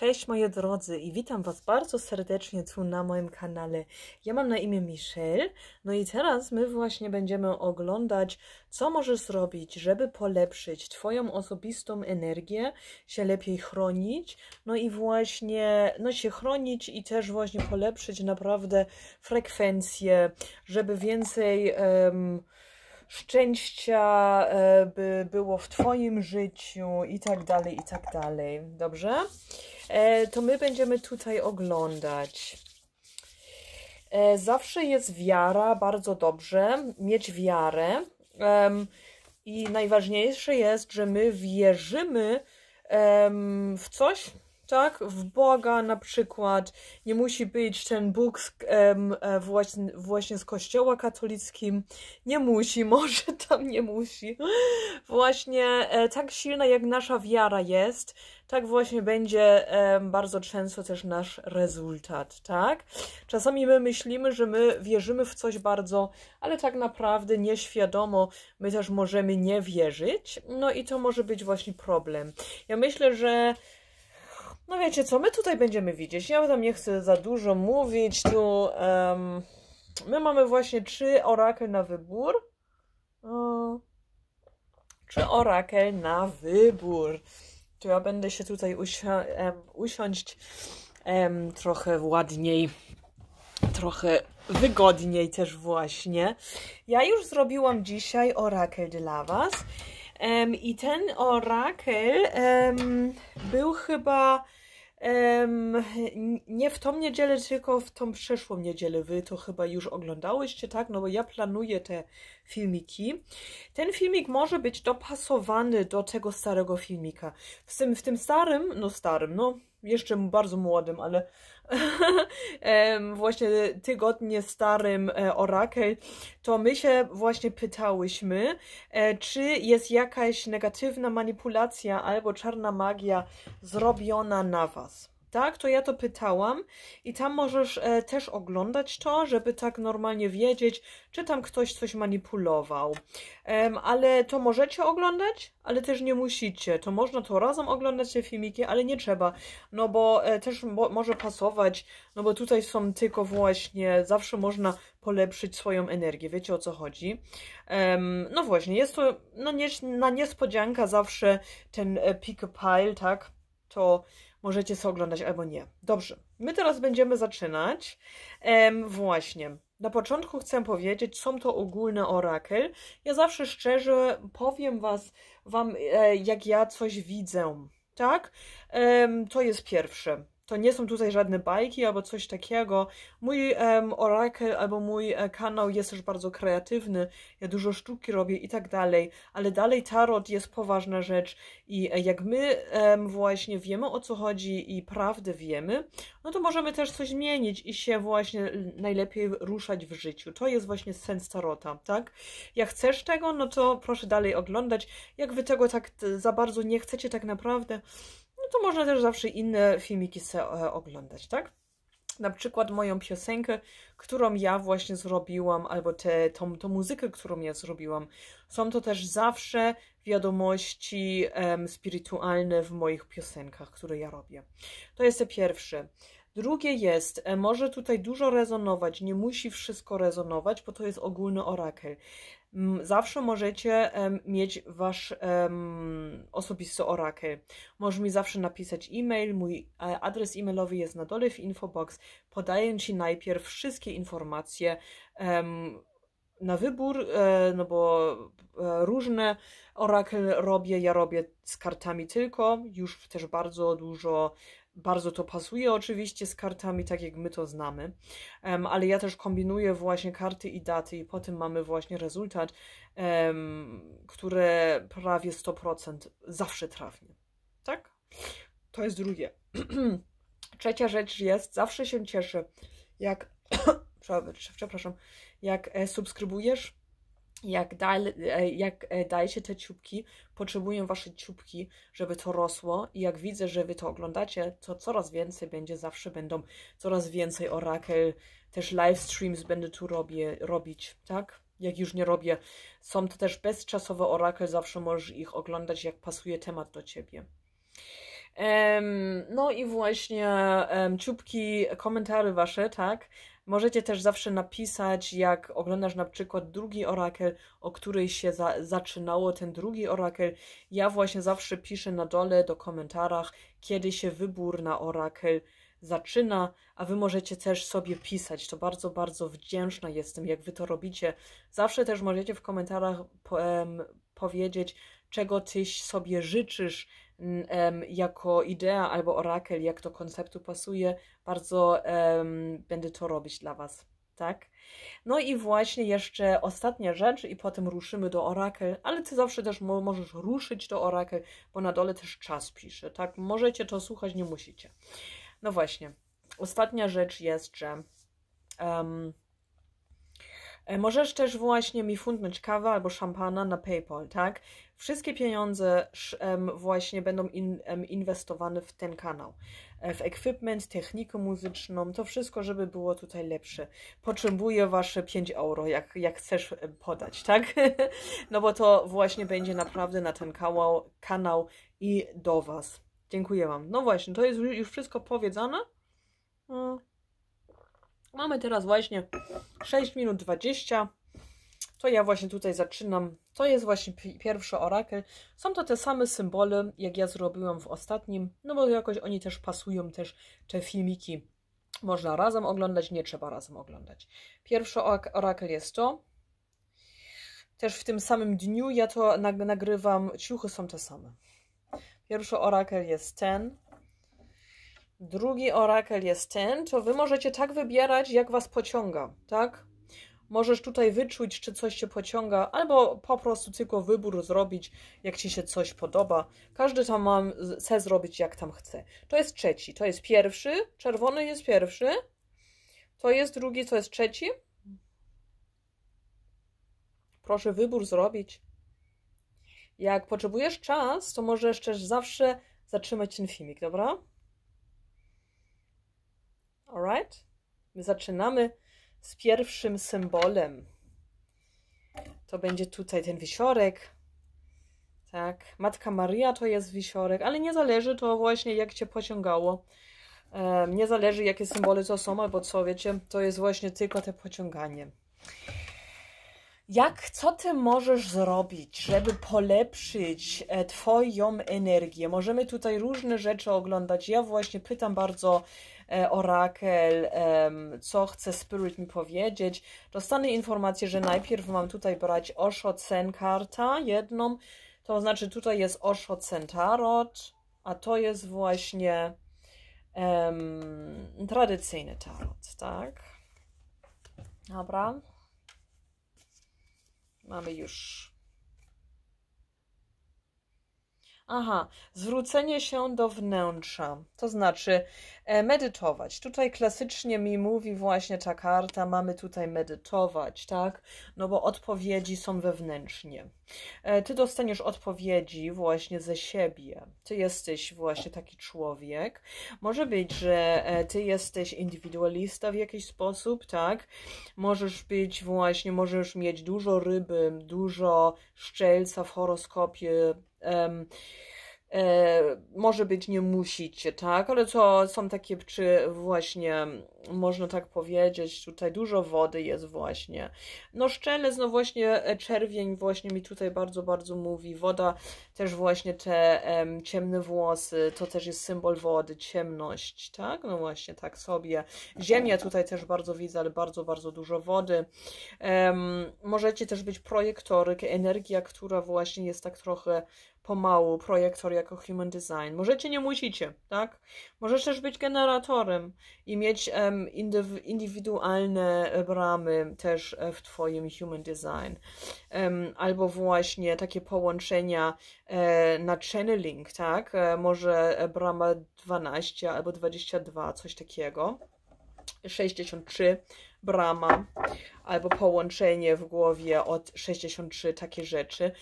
Cześć moi drodzy i witam Was bardzo serdecznie tu na moim kanale. Ja mam na imię Michelle, no i teraz my właśnie będziemy oglądać, co możesz zrobić, żeby polepszyć Twoją osobistą energię, się lepiej chronić, no i właśnie, no się chronić i też właśnie polepszyć naprawdę frekwencję, żeby więcej... Um, szczęścia, e, by było w Twoim życiu i tak dalej, i tak dalej. Dobrze? E, to my będziemy tutaj oglądać. E, zawsze jest wiara, bardzo dobrze, mieć wiarę. I najważniejsze jest, że my wierzymy w coś, tak? W Boga na przykład nie musi być ten Bóg z, um, właśnie, właśnie z kościoła katolickim. Nie musi, może tam nie musi. Właśnie e, tak silna jak nasza wiara jest, tak właśnie będzie bardzo często też nasz rezultat, tak? Czasami my myślimy, że my wierzymy w coś bardzo, ale tak naprawdę nieświadomo my też możemy nie wierzyć. No i to może być właśnie problem. Ja myślę, że no wiecie co, my tutaj będziemy widzieć. Ja tam nie chcę za dużo mówić. Tu um, my mamy właśnie trzy orakel na wybór. Um, czy orakel na wybór. To ja będę się tutaj um, usiąść um, trochę ładniej, trochę wygodniej też właśnie. Ja już zrobiłam dzisiaj orakel dla Was. Um, I ten orakel um, był chyba nie w tą niedzielę, tylko w tą przeszłą niedzielę. Wy to chyba już oglądałyście, tak? No bo ja planuję te filmiki. Ten filmik może być dopasowany do tego starego filmika. W tym, w tym starym, no starym, no jeszcze bardzo młodym, ale właśnie tygodnie starym e, Oracle, to my się właśnie pytałyśmy, e, czy jest jakaś negatywna manipulacja albo czarna magia zrobiona na Was tak, to ja to pytałam i tam możesz e, też oglądać to, żeby tak normalnie wiedzieć, czy tam ktoś coś manipulował. ale to możecie oglądać, ale też nie musicie. To można to razem oglądać te filmiki, ale nie trzeba, no bo e, też mo może pasować, no bo tutaj są tylko właśnie, zawsze można polepszyć swoją energię, wiecie o co chodzi. Um, no właśnie, jest to no nie, na niespodzianka zawsze ten e, pick a pile, tak, to możecie sobie oglądać albo nie. Dobrze, my teraz będziemy zaczynać. Ehm, właśnie. Na początku chcę powiedzieć, są to ogólne orakel. Ja zawsze szczerze powiem was, wam, e, jak ja coś widzę. Tak? Ehm, to jest pierwsze to nie są tutaj żadne bajki albo coś takiego. Mój um, orakel albo mój e, kanał jest też bardzo kreatywny, ja dużo sztuki robię i tak dalej, ale dalej tarot jest poważna rzecz i e, jak my um, właśnie wiemy o co chodzi i prawdę wiemy, no to możemy też coś zmienić i się właśnie najlepiej ruszać w życiu. To jest właśnie sens tarota, tak? Jak chcesz tego, no to proszę dalej oglądać. Jak wy tego tak za bardzo nie chcecie tak naprawdę, to można też zawsze inne filmiki se e, oglądać, tak? Na przykład moją piosenkę, którą ja właśnie zrobiłam, albo tę tą, tą muzykę, którą ja zrobiłam. Są to też zawsze wiadomości um, spirytualne w moich piosenkach, które ja robię. To jest pierwsze. Drugie jest, e, może tutaj dużo rezonować, nie musi wszystko rezonować, bo to jest ogólny orakel. Zawsze możecie mieć wasz um, osobisty orakel. Możesz mi zawsze napisać e-mail. Mój e, adres e-mailowy jest na dole w infobox. Podaję ci najpierw wszystkie informacje um, na wybór, e, no bo różne orakel robię. Ja robię z kartami tylko, już też bardzo dużo bardzo to pasuje oczywiście z kartami, tak jak my to znamy, um, ale ja też kombinuję właśnie karty i daty i potem mamy właśnie rezultat, um, który prawie 100% zawsze trafnie. Tak? To jest drugie. Trzecia rzecz jest, zawsze się cieszę, jak przepraszam, jak e, subskrybujesz jak, dal, e, jak e, dajecie te ciupki, potrzebuję wasze ciupki, żeby to rosło i jak widzę, że wy to oglądacie, to coraz więcej będzie, zawsze będą coraz więcej orakel, też live streams będę tu robię, robić, tak? Jak już nie robię. Są to też bezczasowe orakel, zawsze możesz ich oglądać, jak pasuje temat do ciebie. No i właśnie ciupki, komentarze wasze, tak? Możecie też zawsze napisać, jak oglądasz na przykład drugi orakel, o której się za zaczynało ten drugi orakel. Ja właśnie zawsze piszę na dole do komentarzach, kiedy się wybór na orakel zaczyna, a wy możecie też sobie pisać. To bardzo, bardzo wdzięczna jestem, jak wy to robicie. Zawsze też możecie w komentarzach po, powiedzieć, czego tyś sobie życzysz jako idea albo orakel, jak do konceptu pasuje, bardzo będę to robić dla Was. Tak? No i właśnie jeszcze ostatnia rzecz i potem ruszymy do orakel, ale ty zawsze też możesz ruszyć do orakel, bo na dole też czas pisze, tak? Możecie to słuchać, nie musicie. No właśnie, ostatnia rzecz jest, że um, możesz też właśnie mi fundnąć kawę albo szampana na PayPal, tak? wszystkie pieniądze właśnie będą inwestowane w ten kanał. E, w equipment, technikę muzyczną, to wszystko, żeby było tutaj lepsze. Potrzebuję wasze 5 euro, jak, jak chcesz e, podać, tak? No bo to właśnie będzie naprawdę na ten kanał, i do was. Dziękuję wam. No właśnie, to jest już wszystko powiedziane. No. Mamy teraz właśnie 6 minut 20. To ja właśnie tutaj zaczynam to jest właśnie pierwszy orakel. Są to te same symbole, jak ja zrobiłam w ostatnim, no bo jakoś oni też pasują, też te filmiki można razem oglądać, nie trzeba razem oglądać. Pierwszy orakel jest to. Też w tym samym dniu ja to nagrywam, ciuchy są te same. Pierwszy orakel jest ten, drugi orakel jest ten, to wy możecie tak wybierać, jak was pociąga, tak? Możesz tutaj wyczuć, czy coś się pociąga, albo po prostu tylko wybór zrobić, jak ci się coś podoba. Każdy tam ma, chce zrobić, jak tam chce. To jest trzeci, to jest pierwszy, czerwony jest pierwszy, to jest drugi, to jest trzeci. Proszę wybór zrobić. Jak potrzebujesz czas, to możesz też zawsze zatrzymać ten filmik, dobra? Alright? My zaczynamy z pierwszym symbolem. To będzie tutaj ten wisiorek. Tak, Matka Maria to jest wisiorek, ale nie zależy to właśnie jak cię pociągało. nie zależy jakie symbole to są albo co, wiecie, to jest właśnie tylko te pociąganie. Jak, co ty możesz zrobić, żeby polepszyć e, twoją energię? Możemy tutaj różne rzeczy oglądać. Ja właśnie pytam bardzo E, orakel, co chce Spirit mi powiedzieć. Dostanę informację, że najpierw mam tutaj brać Osho Zen karta, jedną, to znaczy tutaj jest Osho Zen Tarot, a to jest właśnie um, tradycyjny tarot, tak? Dobra. Mamy już Aha, zwrócenie się do wnętrza, to znaczy e, medytować. Tutaj klasycznie mi mówi właśnie ta karta, mamy tutaj medytować, tak? No bo odpowiedzi są wewnętrznie. E, ty dostaniesz odpowiedzi właśnie ze siebie. Ty jesteś właśnie taki człowiek. Może być, że e, ty jesteś indywidualista w jakiś sposób, tak? Możesz być właśnie, możesz mieć dużo ryby, dużo szczelca w horoskopie, um, e, może być, nie musicie, tak? Ale co są takie, czy właśnie można tak powiedzieć. Tutaj dużo wody jest właśnie. No szczelec, no właśnie e, czerwień właśnie mi tutaj bardzo, bardzo mówi. Woda też właśnie te um, ciemne włosy, to też jest symbol wody, ciemność, tak? No właśnie, tak sobie. Ziemia tutaj też bardzo widzę, ale bardzo, bardzo dużo wody. Um, możecie też być projektory, energia, która właśnie jest tak trochę pomału projektor jako human design. Możecie, nie musicie, tak? Możesz też być generatorem i mieć indywidualne bramy też e, w Twoim human design. Albo właśnie takie połączenia e, na channeling, tak? E, może brama 12 albo 22, coś takiego. 63 brama albo połączenie w głowie od 63, takie rzeczy.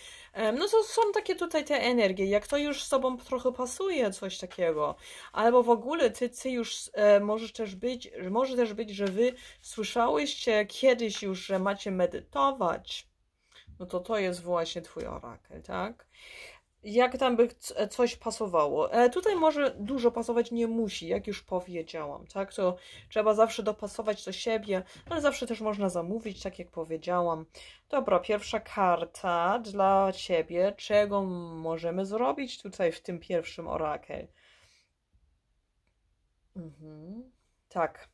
No to są takie tutaj te energie, jak to już z sobą trochę pasuje, coś takiego. Albo w ogóle ty, ty już e, możesz też być, może też być, że wy słyszałyście kiedyś już, że macie medytować. No to to jest właśnie twój orakel, tak? jak tam by e, coś pasowało. E, tutaj może dużo pasować nie musi, jak już powiedziałam, tak? To trzeba zawsze dopasować do siebie, ale zawsze też można zamówić, tak jak powiedziałam. Dobra, pierwsza karta dla Ciebie. Czego możemy zrobić tutaj w tym pierwszym orakel? Mhm. Tak.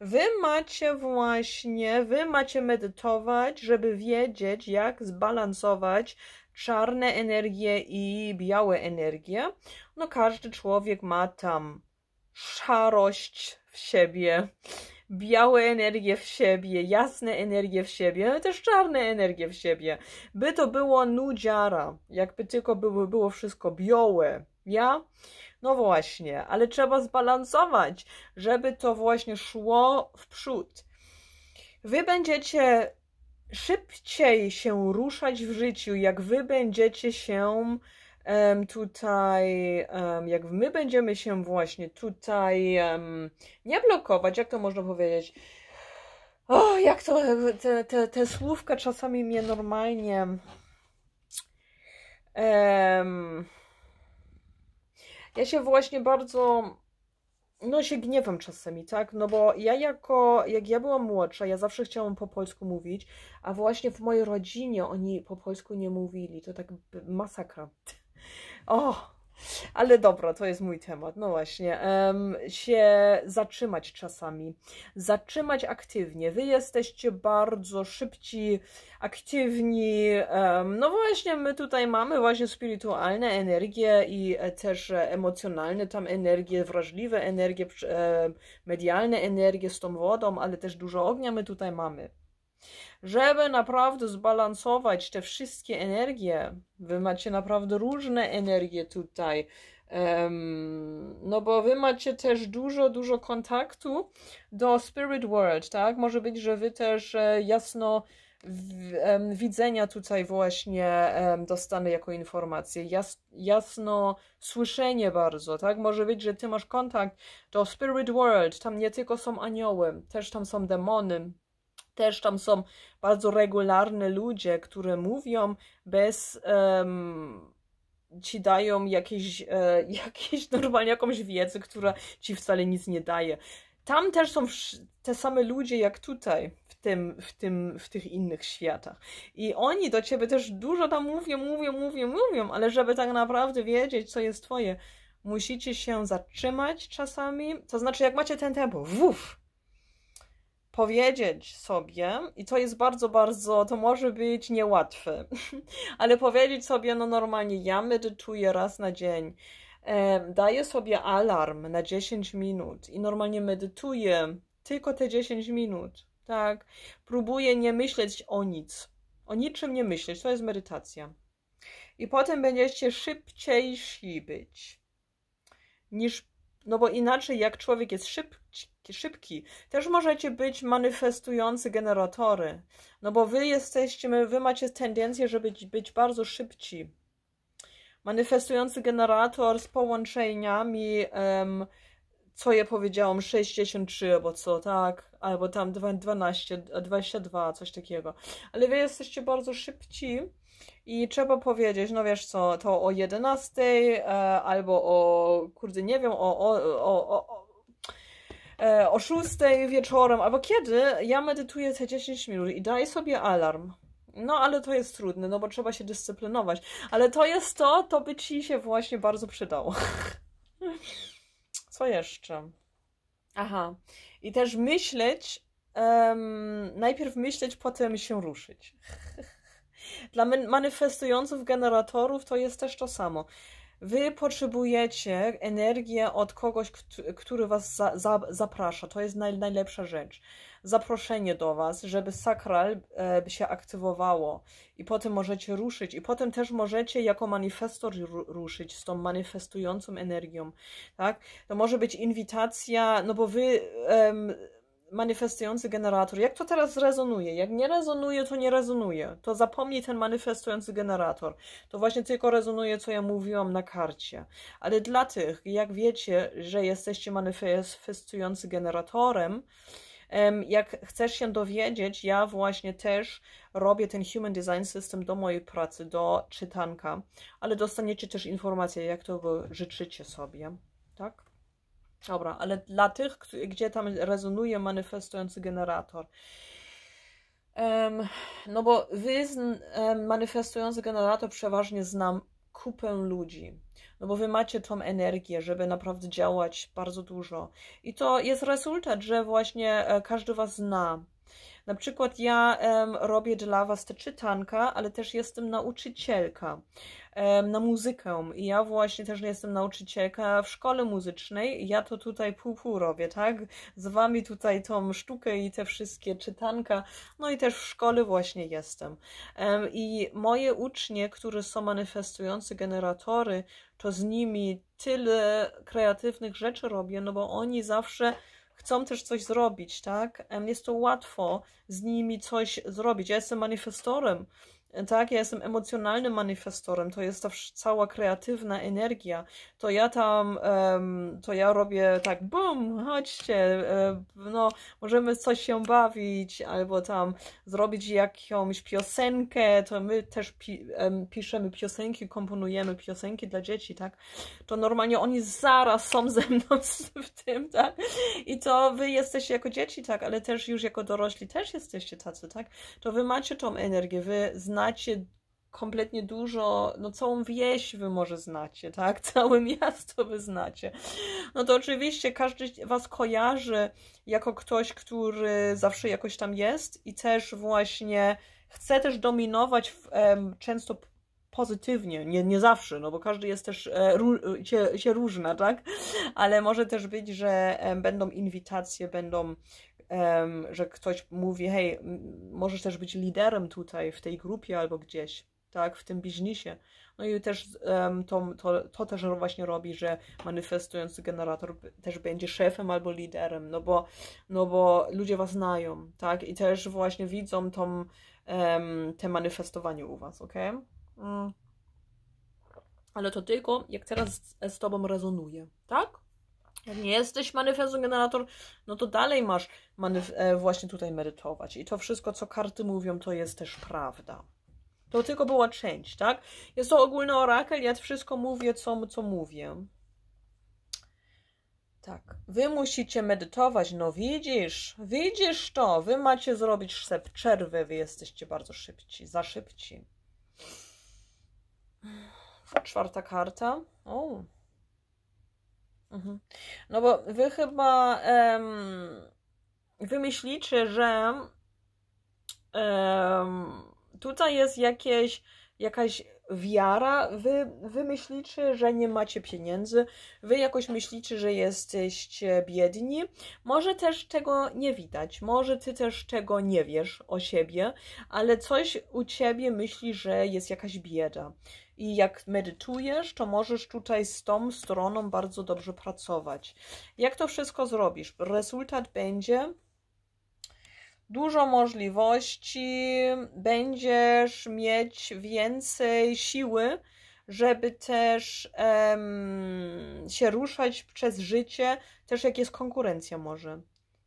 Wy macie właśnie, wy macie medytować, żeby wiedzieć, jak zbalansować czarne energie i białe energie. No każdy człowiek ma tam szarość w siebie, białe energie w siebie, jasne energie w siebie, ale też czarne energie w siebie. By to było nudziara, jakby tylko było wszystko białe, ja? No właśnie, ale trzeba zbalansować, żeby to właśnie szło w przód. Wy będziecie szybciej się ruszać w życiu, jak wy będziecie się tutaj, jak my będziemy się właśnie tutaj nie blokować, jak to można powiedzieć. O, jak to, te, te, te słówka czasami mnie normalnie. Um, ja się właśnie bardzo no się gniewam czasami, tak? No bo ja jako, jak ja byłam młodsza, ja zawsze chciałam po polsku mówić, a właśnie w mojej rodzinie oni po polsku nie mówili. To tak masakra. O, ale dobra, to jest mój temat, no właśnie. Um, się zatrzymać czasami, zatrzymać aktywnie. Wy jesteście bardzo szybci, aktywni. Um, no właśnie, my tutaj mamy właśnie spiritualne energie i też emocjonalne tam energie, wrażliwe energie, medialne energie z tą wodą, ale też dużo ognia my tutaj mamy. Żeby naprawdę zbalansować te wszystkie energie, wy macie naprawdę różne energie tutaj. Um, no bo wy macie też dużo, dużo kontaktu do spirit world, tak? Może być, że wy też e, jasno widzenia tutaj właśnie dostanę jako informację. Jas, jasno słyszenie bardzo, tak? Może być, że ty masz kontakt do spirit world, tam nie tylko są anioły, też tam są demony, też tam są bardzo regularne ludzie, które mówią bez. Um, ci dają jakieś, e, jakieś normalnie jakąś wiedzę, która ci wcale nic nie daje. Tam też są te same ludzie jak tutaj, w, tym, w, tym, w tych innych światach. I oni do ciebie też dużo tam mówią, mówią, mówią, mówią, ale żeby tak naprawdę wiedzieć, co jest twoje, musicie się zatrzymać czasami. To znaczy, jak macie ten tempo, wuf, powiedzieć sobie, i to jest bardzo, bardzo, to może być niełatwe, ale powiedzieć sobie, no normalnie ja medytuję raz na dzień, daję sobie alarm na 10 minut i normalnie medytuję tylko te 10 minut, tak? Próbuję nie myśleć o nic, o niczym nie myśleć, to jest medytacja. I potem będziecie szybciejsi być niż, no bo inaczej jak człowiek jest szybki, szybki. Też możecie być manifestujący generatory, no bo wy jesteście, wy macie tendencję, żeby być bardzo szybci. Manifestujący generator z połączeniami, um, co ja powiedziałam, 63 albo co, tak? Albo tam 12, 22, coś takiego. Ale wy jesteście bardzo szybci i trzeba powiedzieć, no wiesz co, to o 11 e, albo o, kurde, nie wiem, o, o, o, o E, o 6 wieczorem, albo kiedy ja medytuję te 10 minut i daję sobie alarm. No, ale to jest trudne, no bo trzeba się dyscyplinować. Ale to jest to, to by ci się właśnie bardzo przydało. Co jeszcze? Aha. I też myśleć, um, najpierw myśleć, potem się ruszyć. Dla manifestujących generatorów to jest też to samo. Wy potrzebujecie energię od kogoś, który was za, za, zaprasza. To jest naj, najlepsza rzecz. Zaproszenie do was, żeby sakral e, się aktywowało i potem możecie ruszyć. I potem też możecie jako manifestor ruszyć z tą manifestującą energią. Tak? To może być inwitacja, no bo wy manifestujący generator. Jak to teraz rezonuje? Jak nie rezonuje, to nie rezonuje. To zapomnij ten manifestujący generator. To właśnie tylko rezonuje, co ja mówiłam na karcie. Ale dla tych, jak wiecie, że jesteście manifestujący generatorem, jak chcesz się dowiedzieć, ja właśnie też robię ten Human Design System do mojej pracy, do czytanka, ale dostaniecie też informacje, jak to życzycie sobie, tak? Dobra, ale dla tych, gdzie tam rezonuje manifestujący generator. Um, no bo wy um, manifestujący generator przeważnie znam kupę ludzi. No bo wy macie tą energię, żeby naprawdę działać bardzo dużo. I to jest rezultat, że właśnie e, każdy was zna. Na przykład ja um, robię dla Was te czytanka, ale też jestem nauczycielka um, na muzykę. I ja właśnie też jestem nauczycielka w szkole muzycznej. Ja to tutaj pół-pół robię, tak? Z Wami tutaj tą sztukę i te wszystkie czytanka. No i też w szkole właśnie jestem. Um, I moje ucznie, które są manifestujące generatory, to z nimi tyle kreatywnych rzeczy robię, no bo oni zawsze chcą też coś zrobić, tak? Jest to łatwo z nimi coś zrobić. Ja jestem manifestorem, tak, ja jestem emocjonalnym manifestorem, to jest ta cała kreatywna energia. To ja tam, um, to ja robię tak, bum, chodźcie, no, możemy coś się bawić, albo tam zrobić jakąś piosenkę, to my też pi piszemy piosenki, komponujemy piosenki dla dzieci, tak? To normalnie oni zaraz są ze mną w tym, tak? I to wy jesteście jako dzieci, tak, ale też już jako dorośli też jesteście tacy, tak? To wy macie tą energię, wy znacie znacie kompletnie dużo, no całą wieś wy może znacie, tak? Całe miasto wy znacie. No to oczywiście każdy was kojarzy jako ktoś, który zawsze jakoś tam jest i też właśnie chce też dominować w, em, często pozytywnie, nie, nie zawsze, no bo każdy jest też e, ró, się, się różna, tak? Ale może też być, że e, będą inwitacje, będą um, że ktoś mówi, hej, możesz też być liderem tutaj, w tej grupie albo gdzieś, tak, w tym biznesie. No i też um, to, to, to też właśnie robi, że manifestujący generator też będzie szefem albo liderem, no bo, no bo ludzie was znają, tak, i też właśnie widzą tą, um, te manifestowanie u was, ok? Mm. Ale to tylko jak teraz z, z tobą rezonuje, tak? Jak nie jesteś manifestem generator, no to dalej masz e, właśnie tutaj medytować. I to wszystko, co karty mówią, to jest też prawda. To tylko była część, tak? Jest to ogólny orakel, ja wszystko mówię, co, co mówię. Tak. Wy musicie medytować. No widzisz, widzisz to. Wy macie zrobić szep przerwę, Wy jesteście bardzo szybci, za szybci. Czwarta karta. O. Mhm. No bo wy chyba um, wy myślicie, że um, tutaj jest jakieś, jakaś wiara. Wy, wy myślicie, że nie macie pieniędzy, wy jakoś myślicie, że jesteście biedni. Może też tego nie widać, może ty też tego nie wiesz o siebie, ale coś u ciebie myśli, że jest jakaś bieda. I jak medytujesz, to możesz tutaj z tą stroną bardzo dobrze pracować. Jak to wszystko zrobisz? Rezultat będzie dużo możliwości, będziesz mieć więcej siły, żeby też um, się ruszać przez życie, też jak jest konkurencja może.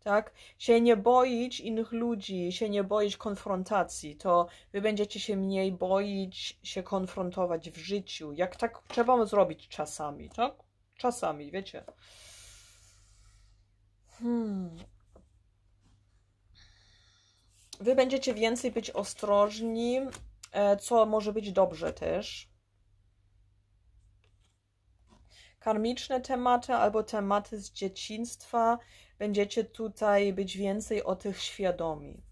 Tak? Się nie boić innych ludzi, się nie boić konfrontacji, to wy będziecie się mniej boić się konfrontować w życiu. Jak tak trzeba zrobić czasami, tak? Czasami, wiecie. Hmm. Wy będziecie więcej być ostrożni, e, co może być dobrze też. Karmiczne tematy albo tematy z dzieciństwa, będziecie tutaj być więcej o tych świadomi.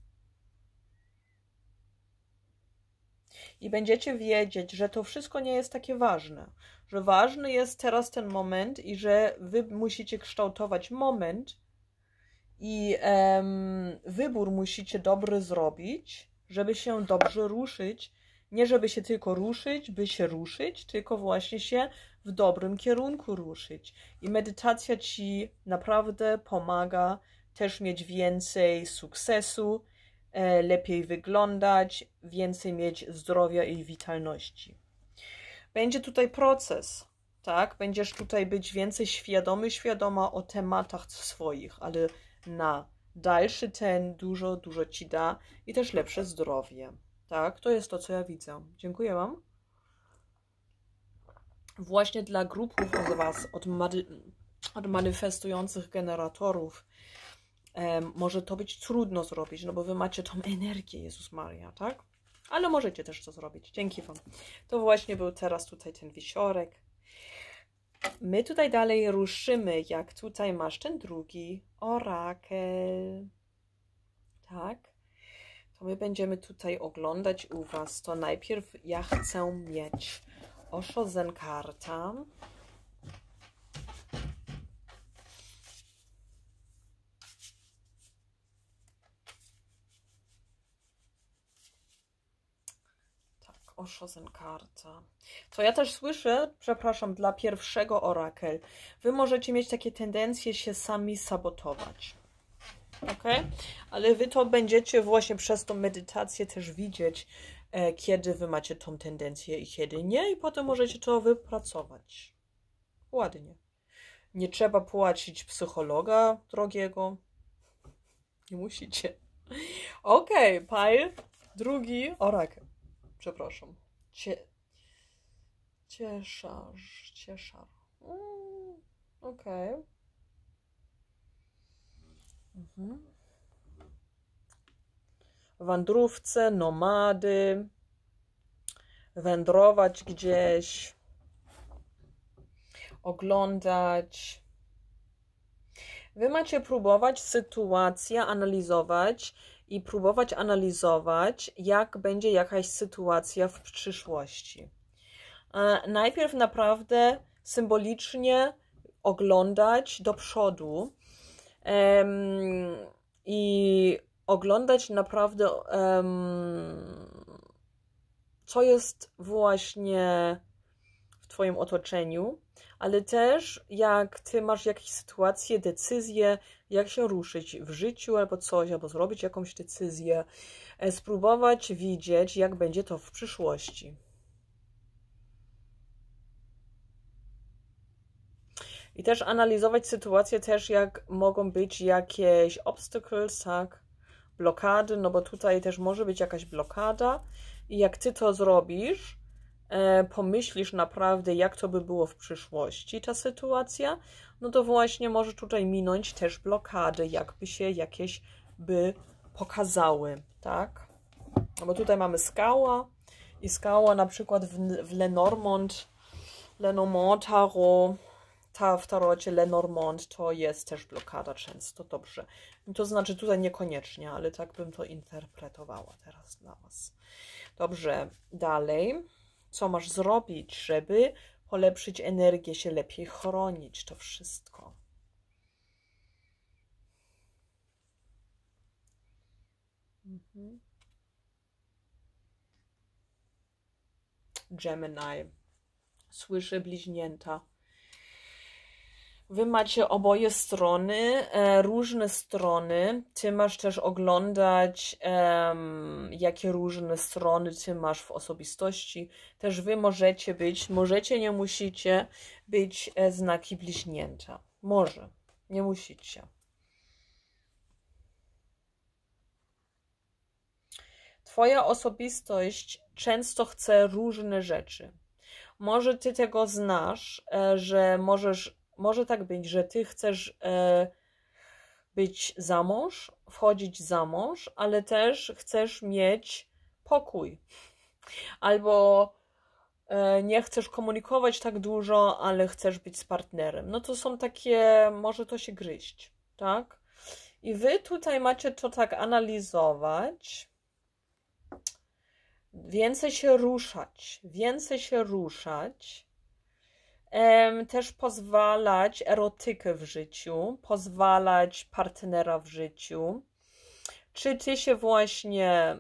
i będziecie wiedzieć, że to wszystko nie jest takie ważne, że ważny jest teraz ten moment i że wy musicie kształtować moment, i wybór musicie dobry zrobić, żeby się dobrze ruszyć. Nie żeby się tylko ruszyć, by się ruszyć, tylko właśnie się w dobrym kierunku ruszyć. I medytacja ci naprawdę pomaga też mieć więcej sukcesu, e, lepiej wyglądać, więcej mieć zdrowia i witalności. Będzie tutaj proces, tak? Będziesz tutaj być więcej świadomy, świadoma o tematach swoich, ale na dalszy ten dużo, dużo ci da i też lepsze zdrowie. Tak, to jest to, co ja widzę. Dziękuję Wam. Właśnie dla grupów od Was, od, od manifestujących generatorów, może to być trudno zrobić, no bo Wy macie tą energię, Jezus Maria, tak? Ale możecie też to zrobić. Dzięki Wam. To właśnie był teraz tutaj ten wisiorek. My tutaj dalej ruszymy, jak tutaj masz ten drugi orakel. Tak? To my będziemy tutaj oglądać u Was. To najpierw ja chcę mieć oszozen kartę. o Szosenkarta. To ja też słyszę, przepraszam, dla pierwszego orakel. Wy możecie mieć takie tendencje się sami sabotować. Ok? Ale wy to będziecie właśnie przez tą medytację też widzieć, e, kiedy wy macie tą tendencję i kiedy nie, i potem możecie to wypracować. Ładnie. Nie trzeba płacić psychologa drogiego. Nie musicie. Ok, okay, pile drugi orakel przepraszam. Cie... Cieszarz, cieszar. Mm, Okej. Okay. Mhm. Wędrówce, nomady, wędrować gdzieś, oglądać. Wy macie próbować sytuację analizować i próbować analizować, jak będzie jakaś sytuacja w przyszłości. E, najpierw naprawdę symbolicznie oglądać do przodu um, i oglądać naprawdę, um, co jest właśnie w Twoim otoczeniu, ale też jak ty masz jakieś sytuacje, decyzje, jak się ruszyć w życiu albo coś, albo zrobić jakąś decyzję, e, spróbować widzieć, jak będzie to w przyszłości. I też analizować sytuację też, jak mogą być jakieś obstacles, tak? Blokady, no bo tutaj też może być jakaś blokada. I jak ty to zrobisz, E, pomyślisz naprawdę, jak to by było w przyszłości ta sytuacja, no to właśnie może tutaj minąć też blokady, jakby się jakieś by pokazały, tak? No bo tutaj mamy skała i skała na przykład w, w Lenormand, Lenormand Tarot, ta w tarocie Lenormand to jest też blokada często, dobrze. No to znaczy tutaj niekoniecznie, ale tak bym to interpretowała teraz dla Was. Dobrze, dalej co masz zrobić, żeby polepszyć energię, się lepiej chronić, to wszystko. Mhm. Gemini. Słyszę bliźnięta. Wy macie oboje strony, e, różne strony. Ty masz też oglądać, jakie różne strony ty masz w osobistości. Też wy możecie być, możecie, nie musicie być e, znaki bliźnięta. Może, nie musicie. Twoja osobistość często chce różne rzeczy. Może ty tego znasz, e, że możesz może tak być, że ty chcesz e, być za mąż, wchodzić za mąż, ale też chcesz mieć pokój. Albo e, nie chcesz komunikować tak dużo, ale chcesz być z partnerem. No to są takie, może to się gryźć, tak? I wy tutaj macie to tak analizować, więcej się ruszać, więcej się ruszać, też pozwalać erotykę w życiu, pozwalać partnera w życiu. Czy ty się właśnie,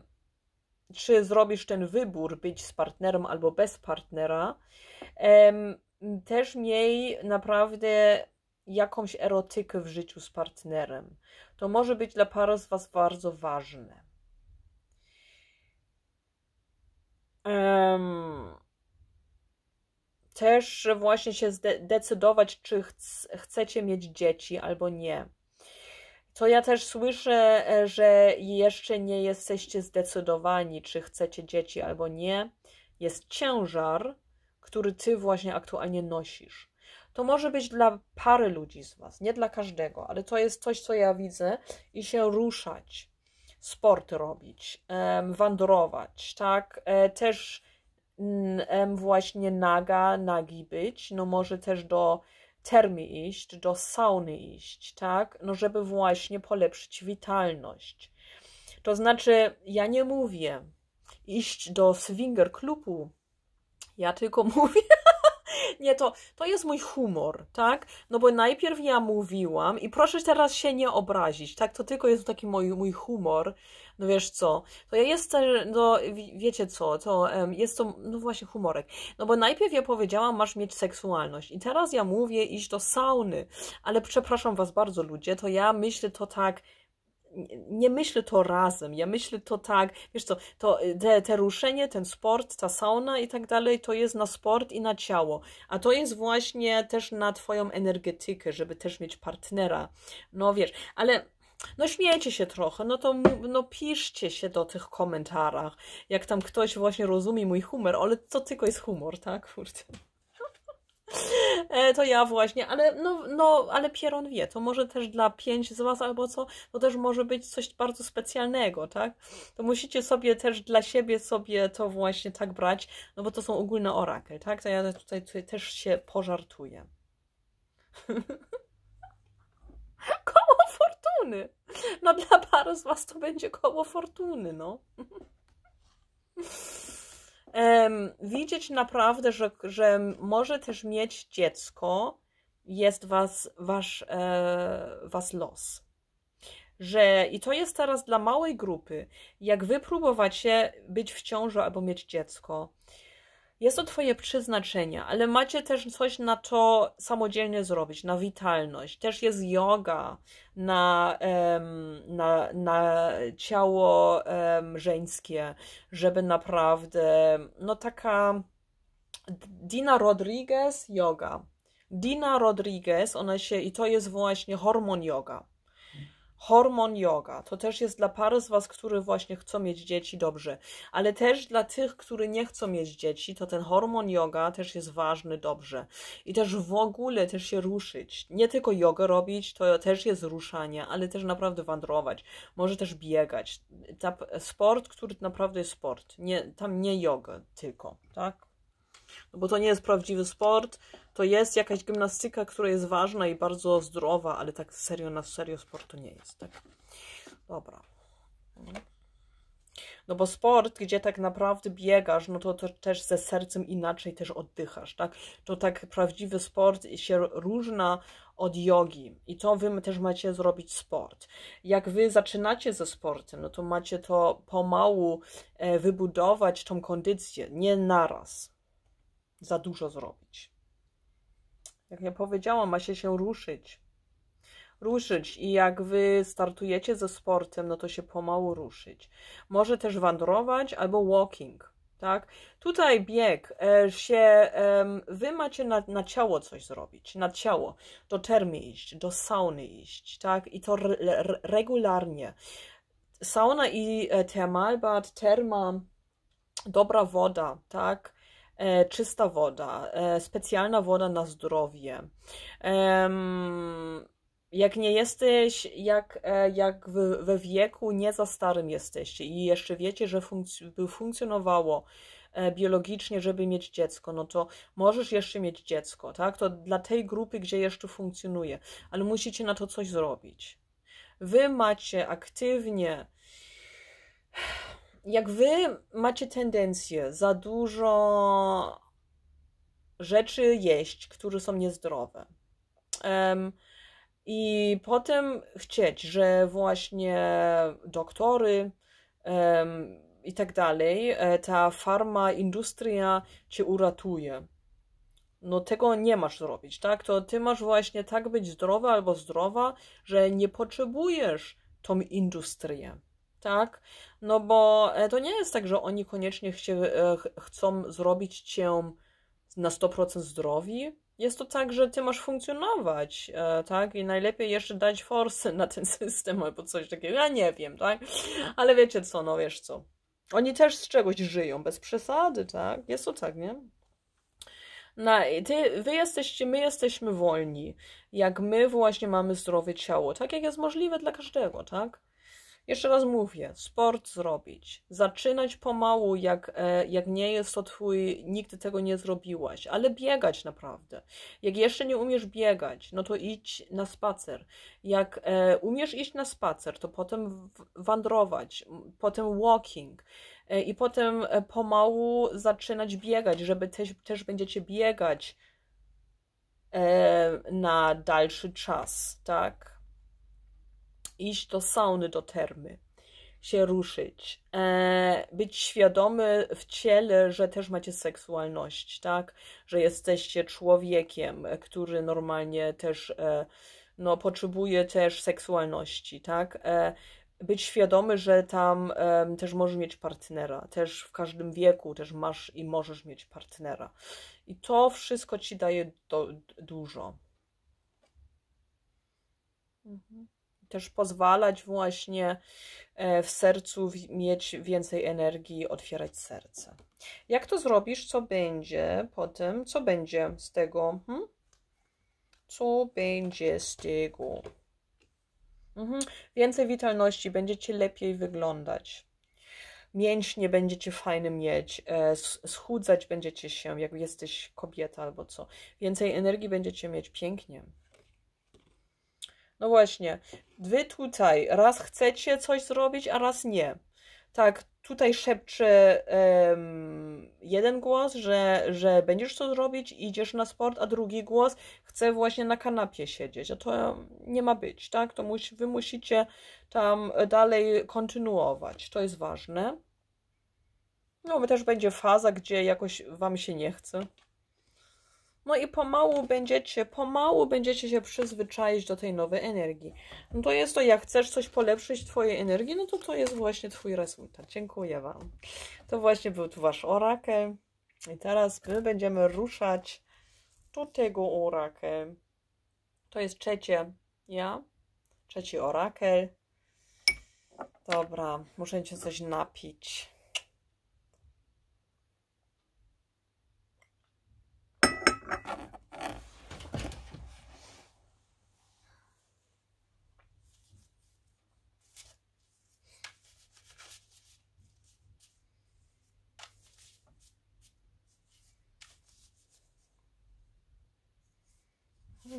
czy zrobisz ten wybór być z partnerem albo bez partnera, też miej naprawdę jakąś erotykę w życiu z partnerem. To może być dla paru z Was bardzo ważne. Um, też właśnie się zdecydować, czy chcecie mieć dzieci albo nie. To ja też słyszę, e, że jeszcze nie jesteście zdecydowani, czy chcecie dzieci albo nie, jest ciężar, który ty właśnie aktualnie nosisz. To może być dla pary ludzi z was, nie dla każdego, ale to jest coś, co ja widzę i się ruszać, sport robić, wandrować, tak? E, też właśnie naga, nagi być, no może też do termy iść, do sauny iść, tak? No żeby właśnie polepszyć witalność. To znaczy, ja nie mówię iść do swinger klubu, ja tylko mówię, nie, to, to jest mój humor, tak? No bo najpierw ja mówiłam i proszę teraz się nie obrazić, tak? To tylko jest taki mój, mój humor, no wiesz co, to ja jestem, no wiecie co, to um, jest to, no właśnie humorek. No bo najpierw ja powiedziałam, masz mieć seksualność i teraz ja mówię iść do sauny, ale przepraszam was bardzo ludzie, to ja myślę to tak nie myślę to razem, ja myślę to tak, wiesz co, to y, te, te ruszenie, ten sport, ta sauna i tak dalej, to jest na sport i na ciało, a to jest właśnie też na twoją energetykę, żeby też mieć partnera, no wiesz, ale no śmiejcie się trochę, no to no piszcie się do tych komentarzach, jak tam ktoś właśnie rozumie mój humor, ale to tylko jest humor, tak, kurde. E, to ja właśnie, ale no, no, ale Pieron wie, to może też dla pięć z Was albo co, to też może być coś bardzo specjalnego, tak? To musicie sobie też dla siebie sobie to właśnie tak brać, no bo to są ogólne orakel, tak? To ja tutaj, tutaj też się pożartuję. koło fortuny! No dla paru z Was to będzie koło fortuny, no. um, widzieć naprawdę, że, że może też mieć dziecko, jest was, wasz, e, was los. Że i to jest teraz dla małej grupy, jak wy próbowacie być w ciąży albo mieć dziecko, jest to Twoje przeznaczenie, ale macie też coś na to samodzielnie zrobić, na witalność. Też jest yoga na, na, na ciało żeńskie, żeby naprawdę, no taka Dina Rodriguez yoga. Dina Rodriguez, ona się, i to jest właśnie hormon yoga Hormon yoga. To też jest dla par z Was, którzy właśnie chcą mieć dzieci, dobrze. Ale też dla tych, którzy nie chcą mieć dzieci, to ten hormon yoga też jest ważny, dobrze. I też w ogóle też się ruszyć. Nie tylko yoga robić, to też jest ruszanie, ale też naprawdę wandrować. Może też biegać. Ta, sport, który naprawdę jest sport. Nie, tam nie yoga tylko, tak? No bo to nie jest prawdziwy sport, to jest jakaś gimnastyka, która jest ważna i bardzo zdrowa, ale tak serio na serio sport to nie jest, tak? Dobra. No bo sport, gdzie tak naprawdę biegasz, no to, to też ze sercem inaczej też oddychasz, tak? To tak prawdziwy sport się różna od jogi i to wy też macie zrobić sport. Jak wy zaczynacie ze sportem, no to macie to pomału e, wybudować tą kondycję, nie naraz za dużo zrobić. Jak ja powiedziałam, ma się się ruszyć. Ruszyć i jak wy startujecie ze sportem, no to się pomału ruszyć. Może też wandrować albo walking, tak? Tutaj bieg e, się, e, wy macie na, na ciało coś zrobić, na ciało, do termy iść, do sauny iść, tak? I to re, re, regularnie. Sauna i e, termalbad, terma, dobra woda, tak? E, czysta woda, e, specjalna woda na zdrowie. Jak nie jesteś, jak, e, jak we wieku nie za starym jesteście i jeszcze wiecie, że funkc- by funkcjonowało biologicznie, żeby mieć dziecko, no to możesz jeszcze mieć dziecko, tak? To dla tej grupy, gdzie jeszcze funkcjonuje, ale musicie na to coś zrobić. Wy macie aktywnie jak wy macie tendencję za dużo rzeczy jeść, które są niezdrowe, um, i potem chcieć, że właśnie doktory um, i tak dalej, e, ta farma, industria cię uratuje. No tego nie masz zrobić, tak? To ty masz właśnie tak być zdrowa albo zdrowa, że nie potrzebujesz tą industrię tak? No bo e, to nie jest tak, że oni koniecznie chcie, e, chcą zrobić cię na 100% zdrowi. Jest to tak, że ty masz funkcjonować, e, tak? I najlepiej jeszcze dać forsy na ten system albo coś takiego. Ja nie wiem, tak? Ale wiecie co, no wiesz co. Oni też z czegoś żyją, bez przesady, tak? Jest to tak, nie? No, i ty, wy jesteście, my jesteśmy wolni, jak my właśnie mamy zdrowe ciało, tak jak jest możliwe dla każdego, tak? Jeszcze raz mówię, sport zrobić, zaczynać pomału, jak, e, jak nie jest to twój, nigdy tego nie zrobiłaś, ale biegać naprawdę. Jak jeszcze nie umiesz biegać, no to idź na spacer. Jak e, umiesz iść na spacer, to potem wandrować, potem walking e, i potem pomału zaczynać biegać, żeby też będziecie biegać na dalszy czas, tak? iść do sauny, do termy, się ruszyć, e, być świadomy w ciele, że też macie seksualność, tak? Że jesteście człowiekiem, który normalnie też e, no, potrzebuje też seksualności, tak? E, być świadomy, że tam też możesz mieć partnera, też w każdym wieku też masz i możesz mieć partnera. I to wszystko ci daje do, dużo. Mhm też pozwalać właśnie e, w sercu mieć więcej energii, otwierać serce. Jak to zrobisz? Co będzie potem? Co będzie z tego? Mhm? Co będzie z tego? Mhm. Więcej witalności, będziecie lepiej wyglądać. Mięśnie będziecie fajne mieć, e, schudzać będziecie się, jak jesteś kobieta albo co. Więcej energii będziecie mieć pięknie. No właśnie, Wy tutaj raz chcecie coś zrobić, a raz nie. Tak, tutaj szepcze um, jeden głos, że, że będziesz to zrobić, idziesz na sport, a drugi głos chce właśnie na kanapie siedzieć, a to nie ma być, tak? To musi, wy musicie tam dalej kontynuować, to jest ważne. No, też będzie faza, gdzie jakoś wam się nie chce. No i pomału będziecie, pomału będziecie się przyzwyczaić do tej nowej energii. No to jest to, jak chcesz coś polepszyć twojej energii, no to to jest właśnie twój rezultat. Dziękuję Wam. To właśnie był tu Wasz orakel. I teraz my będziemy ruszać do tego orakel. To jest trzecie ja, trzeci orakel. Dobra, muszę cię coś napić.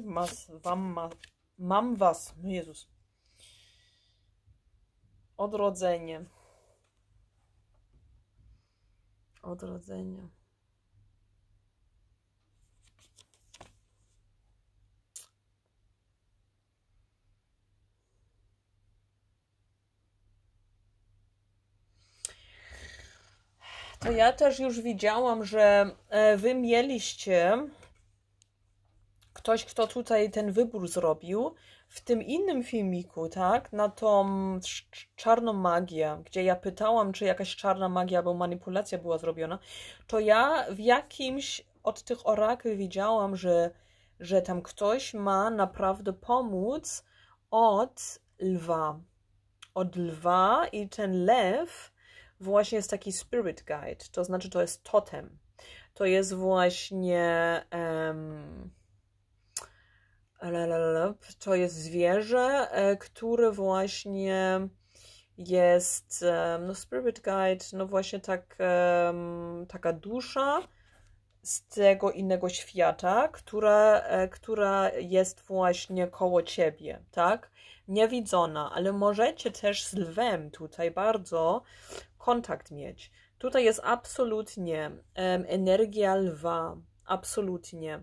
Mas, wam ma, mam was, no Jezus. Odrodzenie. Odrodzenie. To Ja też już widziałam, że e, wy mieliście ktoś, kto tutaj ten wybór zrobił w tym innym filmiku, tak? Na tą czarną magię, gdzie ja pytałam, czy jakaś czarna magia albo manipulacja była zrobiona, to ja w jakimś od tych orakli widziałam, że, że tam ktoś ma naprawdę pomóc od lwa. Od lwa i ten lew właśnie jest taki spirit guide, to znaczy to jest totem. To jest właśnie. Um, to jest zwierzę, e, które właśnie jest, no spirit guide, no właśnie tak, taka dusza z tego innego świata, która, e, która jest właśnie koło ciebie, tak? Niewidzona, ale możecie też z lwem tutaj bardzo kontakt mieć. Tutaj jest absolutnie um, energia lwa, absolutnie.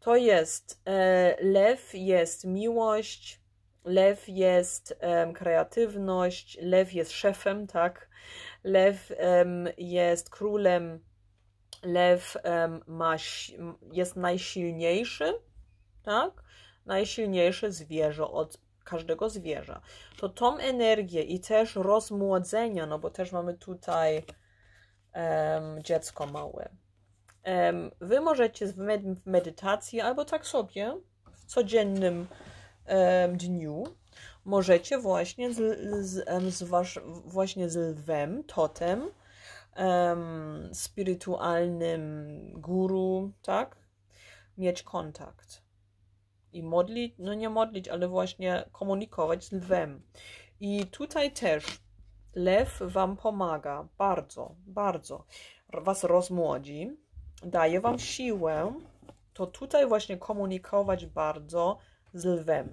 To jest e, lew, jest miłość, lew jest um, kreatywność, lew jest szefem, tak? Lew um, jest królem, lew ma, jest najsilniejszy, tak? Najsilniejsze zwierzę od każdego zwierza, to tą energię i też rozmłodzenia, no bo też mamy tutaj um, dziecko małe, um, wy możecie w, med w medytacji albo tak sobie w codziennym um, dniu możecie właśnie z, z, z wasz, właśnie z lwem, totem, um, spirytualnym guru, tak? Mieć kontakt i modlić, no nie modlić, ale właśnie komunikować z lwem. I tutaj też lew Wam pomaga bardzo, bardzo. Was rozmłodzi, daje Wam siłę, to tutaj właśnie komunikować bardzo z lwem.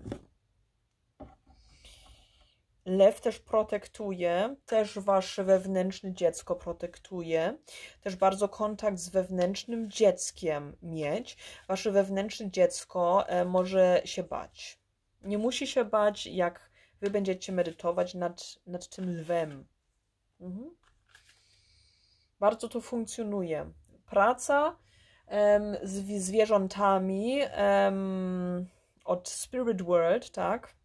Lew też protektuje, też wasze wewnętrzne dziecko protektuje, też bardzo kontakt z wewnętrznym dzieckiem mieć. Wasze wewnętrzne dziecko e, może się bać. Nie musi się bać, jak wy będziecie medytować nad, nad tym lwem. Mhm. Bardzo to funkcjonuje. Praca z zwierzętami od Spirit World, tak?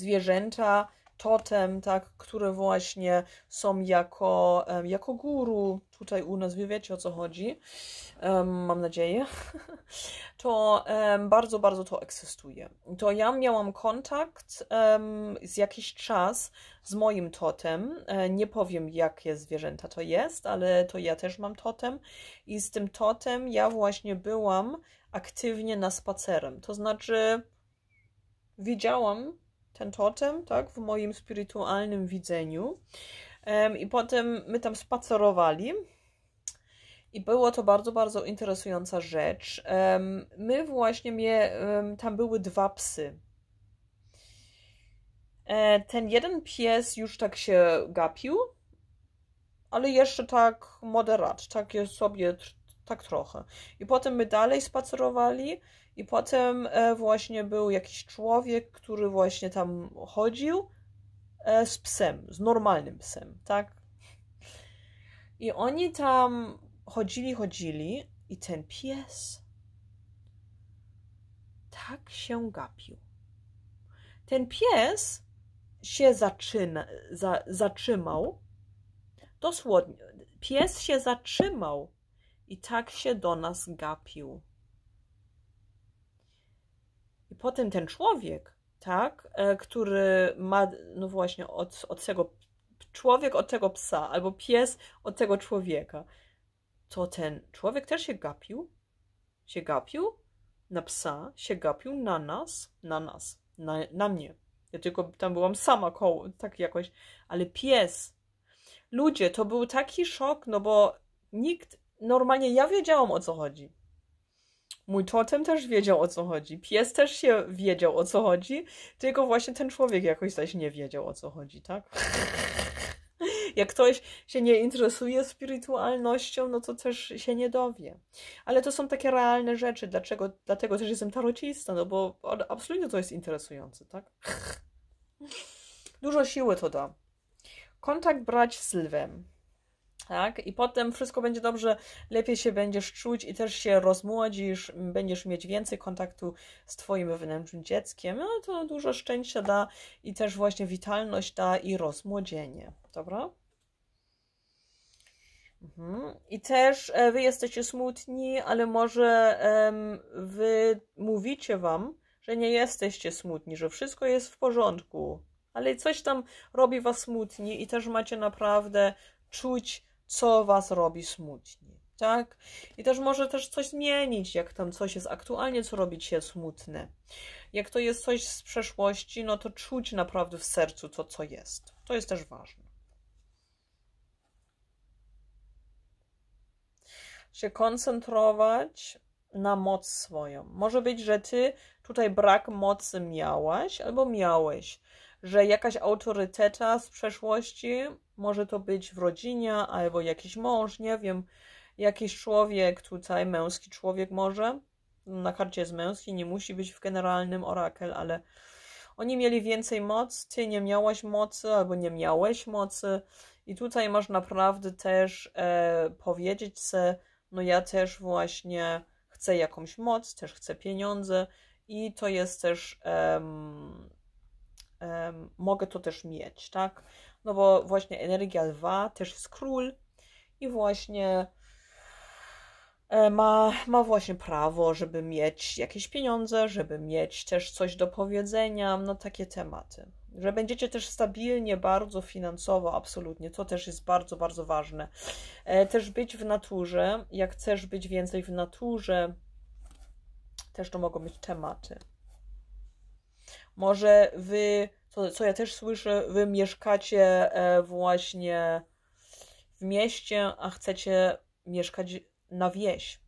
zwierzęta, totem, tak, które właśnie są jako, jako guru tutaj u nas, wy wiecie o co chodzi, mam nadzieję, to bardzo, bardzo to eksistuje To ja miałam kontakt z jakiś czas z moim totem, e, nie powiem jakie zwierzęta to jest, ale to ja też mam totem i z tym totem ja właśnie byłam aktywnie na spacerem, to znaczy widziałam ten totem, tak, w moim spirytualnym widzeniu. I potem my tam spacerowali. I było to bardzo, bardzo interesująca rzecz. My właśnie, mnie, tam były dwa psy. E, ten jeden pies już tak się gapił, ale jeszcze tak moderat, tak sobie, tak trochę. I potem my dalej spacerowali i potem e, właśnie był jakiś człowiek, który właśnie tam chodził e, z psem, z normalnym psem, tak? I oni tam chodzili, chodzili i ten pies tak się gapił. Ten pies się zaczyna, za, zatrzymał. Dosłownie, pies się zatrzymał i tak się do nas gapił. I potem ten człowiek, tak, e, który ma, no właśnie, od, od tego człowiek od tego psa, albo pies od tego człowieka, to ten człowiek też się gapił, się gapił na psa, się gapił na nas, na nas, na, na mnie. Ja tylko tam byłam sama koło, tak jakoś, ale pies. Ludzie, to był taki szok, no bo nikt, normalnie ja wiedziałam o co chodzi. Mój totem też wiedział o co chodzi. Pies też się wiedział o co chodzi, tylko właśnie ten człowiek jakoś zaś nie wiedział o co chodzi, tak? Jak ktoś się nie interesuje spirytualnością, no to też się nie dowie. Ale to są takie realne rzeczy, dlaczego, dlatego też jestem tarocista, no bo absolutnie to jest interesujące, tak? Dużo siły to da. Kontakt brać z lwem tak? I potem wszystko będzie dobrze, lepiej się będziesz czuć i też się rozmłodzisz, będziesz mieć więcej kontaktu z Twoim wewnętrznym dzieckiem. No to dużo szczęścia da i też właśnie witalność da i rozmłodzienie, dobra? Mhm. I też e, wy jesteście smutni, ale może wy mówicie wam, że nie jesteście smutni, że wszystko jest w porządku, ale coś tam robi was smutni i też macie naprawdę czuć co was robi smutni, tak? I też może też coś zmienić, jak tam coś jest aktualnie, co robi cię smutne. Jak to jest coś z przeszłości, no to czuć naprawdę w sercu to, co jest. To jest też ważne. Się koncentrować na moc swoją. Może być, że ty tutaj brak mocy miałaś albo miałeś że jakaś autoryteta z przeszłości, może to być w rodzinie albo jakiś mąż, nie wiem, jakiś człowiek tutaj, męski człowiek może, na karcie jest męski, nie musi być w generalnym orakel, ale oni mieli więcej mocy, ty nie miałaś mocy albo nie miałeś mocy i tutaj masz naprawdę też e, powiedzieć se, no ja też właśnie chcę jakąś moc, też chcę pieniądze i to jest też um, mogę to też mieć, tak? No bo właśnie energia lwa też jest król i właśnie e, ma, ma właśnie prawo, żeby mieć jakieś pieniądze, żeby mieć też coś do powiedzenia, no takie tematy. Że będziecie też stabilnie, bardzo finansowo, absolutnie, to też jest bardzo, bardzo ważne. E, też być w naturze, jak chcesz być więcej w naturze, też to mogą być tematy. Może wy, co, co ja też słyszę, wy mieszkacie e, właśnie w mieście, a chcecie mieszkać na wieś.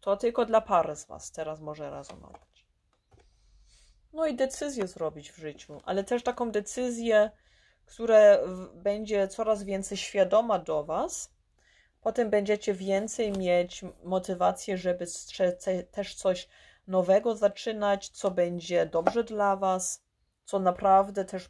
To tylko dla pary z was teraz może rezonować. No i decyzję zrobić w życiu, ale też taką decyzję, która będzie coraz więcej świadoma do was. Potem będziecie więcej mieć motywację, żeby też coś nowego zaczynać, co będzie dobrze dla Was, co naprawdę też